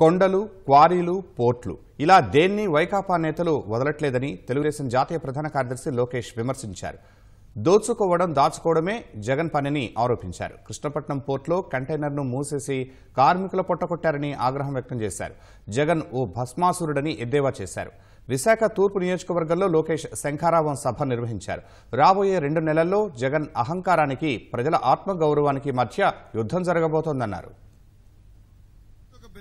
కొండలు క్వారీలు పోర్ట్లు ఇలా దేన్ని వైకాపా నేతలు వదలట్లేదని తెలుగుదేశం జాతీయ ప్రధాన కార్యదర్శి లోకేష్ విమర్శించారు దోచుకోవడం దాచుకోవడమే జగన్ పనిని ఆరోపించారు కృష్ణపట్నం పోర్టులో కంటైనర్ను మూసేసి కార్మికుల పొట్టకొట్టారని ఆగ్రహం వ్యక్తం చేశారు జగన్ ఓ భస్మాసురుడని ఎద్దేవా చేశారు విశాఖ తూర్పు నియోజకవర్గంలో లోకేష్ శంఖారావం సభ నిర్వహించారు రాబోయే రెండు నెలల్లో జగన్ అహంకారానికి ప్రజల ఆత్మగౌరవానికి మధ్య యుద్ధం జరగబోతోందన్నారు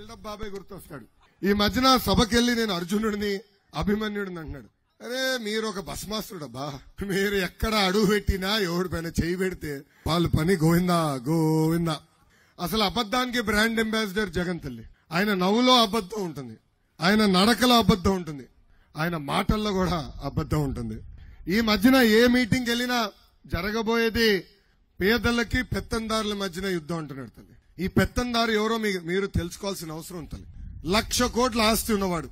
బిల్డప్ బాబాయ్ గుర్తొస్తాడు ఈ మధ్యన సభకెళ్ళి నేను అర్జునుడిని అభిమన్యుడిని అన్నాడు అరే మీరు ఒక అబ్బా మీరు ఎక్కడ అడుగు పెట్టినా ఎవడి పైన చేయి పెడితే వాళ్ళ పని గోవిందా గోవిందా అసలు అబద్దానికి బ్రాండ్ అంబాసిడర్ జగన్ తల్లి ఆయన నవ్వులో అబద్ధం ఉంటుంది ఆయన నడకలో అబద్ధం ఉంటుంది ఆయన మాటల్లో కూడా అబద్ధం ఉంటుంది ఈ మధ్యన ఏ మీటింగ్ వెళ్ళినా జరగబోయేది పేదలకి పెత్తందారుల మధ్యన యుద్ధం అంటున్నాడు తల్లి ఈ పెత్తందారు ఎవరో మీరు తెలుసుకోవాల్సిన అవసరం ఉంటుంది లక్ష కోట్ల ఆస్తి ఉన్నవాడు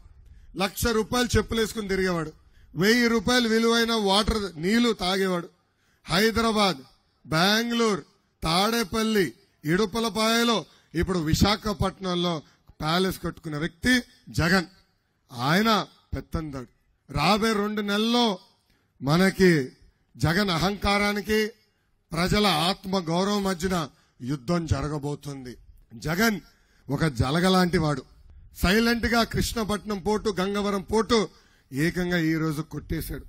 లక్ష రూపాయలు చెప్పులేసుకుని తిరిగేవాడు వెయ్యి రూపాయలు విలువైన వాటర్ నీళ్లు తాగేవాడు హైదరాబాద్ బెంగళూర్ తాడేపల్లి ఇడుపలపాయలో ఇప్పుడు విశాఖపట్నంలో ప్యాలెస్ కట్టుకున్న వ్యక్తి జగన్ ఆయన పెత్తందాడు రాబోయే రెండు నెలల్లో మనకి జగన్ అహంకారానికి ప్రజల ఆత్మ గౌరవం మధ్యన యుద్ధం జరగబోతుంది జగన్ ఒక జలగలాంటి వాడు సైలెంట్ గా కృష్ణపట్నం పోటు గంగవరం పోటు ఏకంగా ఈ రోజు కొట్టేశాడు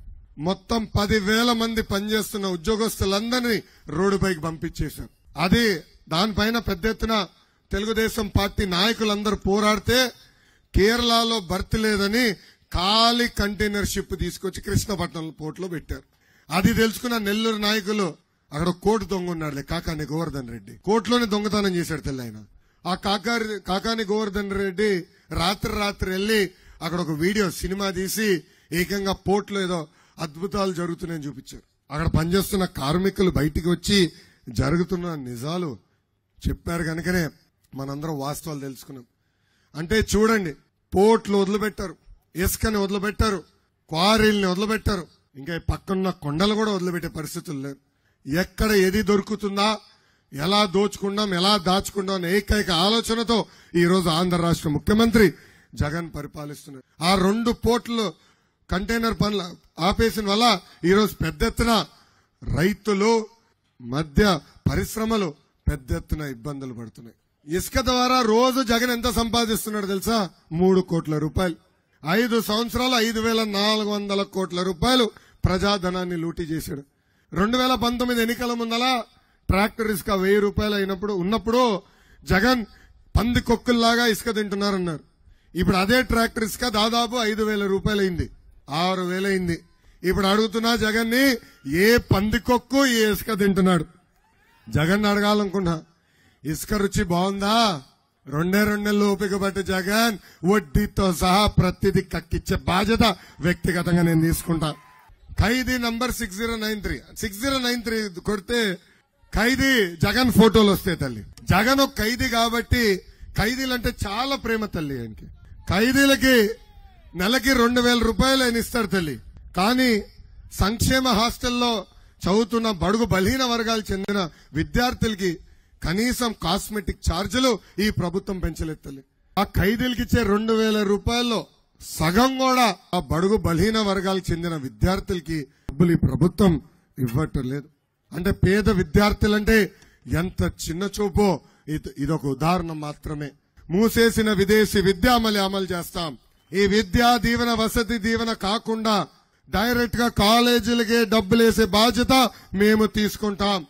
మొత్తం పదివేల మంది పనిచేస్తున్న ఉద్యోగస్తులందరినీ రోడ్డుపైకి పంపించేశారు అది దానిపైన పెద్ద ఎత్తున తెలుగుదేశం పార్టీ నాయకులందరూ పోరాడితే కేరళలో భర్తీ లేదని ఖాళీ కంటైనర్ షిప్ తీసుకొచ్చి కృష్ణపట్నం పోర్టులో పెట్టారు అది తెలుసుకున్న నెల్లూరు నాయకులు అక్కడ కోటు దొంగ ఉన్నాడులే కాకాని గోవర్ధన్ రెడ్డి కోర్టులోనే దొంగతనం చేశాడు తెల్ల ఆయన ఆ కాకా కాకాని గోవర్ధన్ రెడ్డి రాత్రి రాత్రి వెళ్ళి అక్కడ ఒక వీడియో సినిమా తీసి ఏకంగా పోర్ట్లో ఏదో అద్భుతాలు జరుగుతున్నాయని చూపించారు అక్కడ పనిచేస్తున్న కార్మికులు బయటికి వచ్చి జరుగుతున్న నిజాలు చెప్పారు కనుకనే మనందరం వాస్తవాలు తెలుసుకున్నాం అంటే చూడండి పోర్ట్లు వదిలిపెట్టారు ఇసుకని వదిలిపెట్టారు క్వారీల్ని వదిలిపెట్టారు ఇంకా పక్కనున్న కొండలు కూడా వదిలిపెట్టే పరిస్థితులు లేవు ఎక్కడ ఏది దొరుకుతుందా ఎలా దోచుకున్నాం ఎలా దాచుకున్నాం అనే ఏకైక ఆలోచనతో ఈరోజు ఆంధ్ర రాష్ట్ర ముఖ్యమంత్రి జగన్ పరిపాలిస్తున్నారు ఆ రెండు పోర్టులు కంటైనర్ పనులు ఆపేసిన వల్ల ఈరోజు పెద్ద ఎత్తున రైతులు మధ్య పరిశ్రమలు పెద్ద ఎత్తున ఇబ్బందులు పడుతున్నాయి ఇసుక ద్వారా రోజు జగన్ ఎంత సంపాదిస్తున్నాడు తెలుసా మూడు కోట్ల రూపాయలు ఐదు సంవత్సరాలు ఐదు కోట్ల రూపాయలు ప్రజాధనాన్ని లూటీ చేశాడు రెండు వేల పంతొమ్మిది ఎన్నికల ముందల ట్రాక్టర్ ఇసుక వెయ్యి రూపాయలు అయినప్పుడు ఉన్నప్పుడు జగన్ పంది కొక్కుల్లాగా ఇసుక తింటున్నారన్నారు ఇప్పుడు అదే ట్రాక్టర్ ఇసుక దాదాపు ఐదు వేల రూపాయలైంది ఆరు వేలైంది ఇప్పుడు అడుగుతున్నా జగన్ ని ఏ పంది కొక్కు ఏ ఇసుక తింటున్నాడు జగన్ అడగాలనుకున్నా ఇసుక రుచి బాగుందా రెండే రెండు నెలలు ఓపిక పట్టి జగన్ వడ్డీతో సహా ప్రతిదీ కక్కిచ్చే బాధ్యత వ్యక్తిగతంగా నేను తీసుకుంటా ఖైదీ number six zero nine three six zero nine three కొడితే ఖైదీ జగన్ ఫోటోలు వస్తాయి తల్లి జగన్ ఒక ఖైదీ కాబట్టి ఖైదీలు అంటే చాలా ప్రేమ తల్లి ఆయనకి ఖైదీలకి నెలకి రెండు వేల రూపాయలు ఆయన ఇస్తారు తల్లి కానీ సంక్షేమ హాస్టల్లో చదువుతున్న బడుగు బలహీన వర్గాలు చెందిన విద్యార్థులకి కనీసం కాస్మెటిక్ ఛార్జీలు ఈ ప్రభుత్వం పెంచలేదు తల్లి ఆ ఖైదీలకి ఇచ్చే రెండు వేల రూపాయల్లో సగం కూడా ఆ బడుగు బలహీన వర్గాలకు చెందిన విద్యార్థులకి డబ్బులు ఈ ప్రభుత్వం ఇవ్వటం లేదు అంటే పేద విద్యార్థులంటే ఎంత చిన్న చూపో ఇదొక ఉదాహరణ మాత్రమే మూసేసిన విదేశీ విద్య అమలు అమలు చేస్తాం ఈ విద్యా దీవెన వసతి దీవెన కాకుండా డైరెక్ట్ గా కాలేజీలకే డబ్బులేసే బాధ్యత మేము తీసుకుంటాం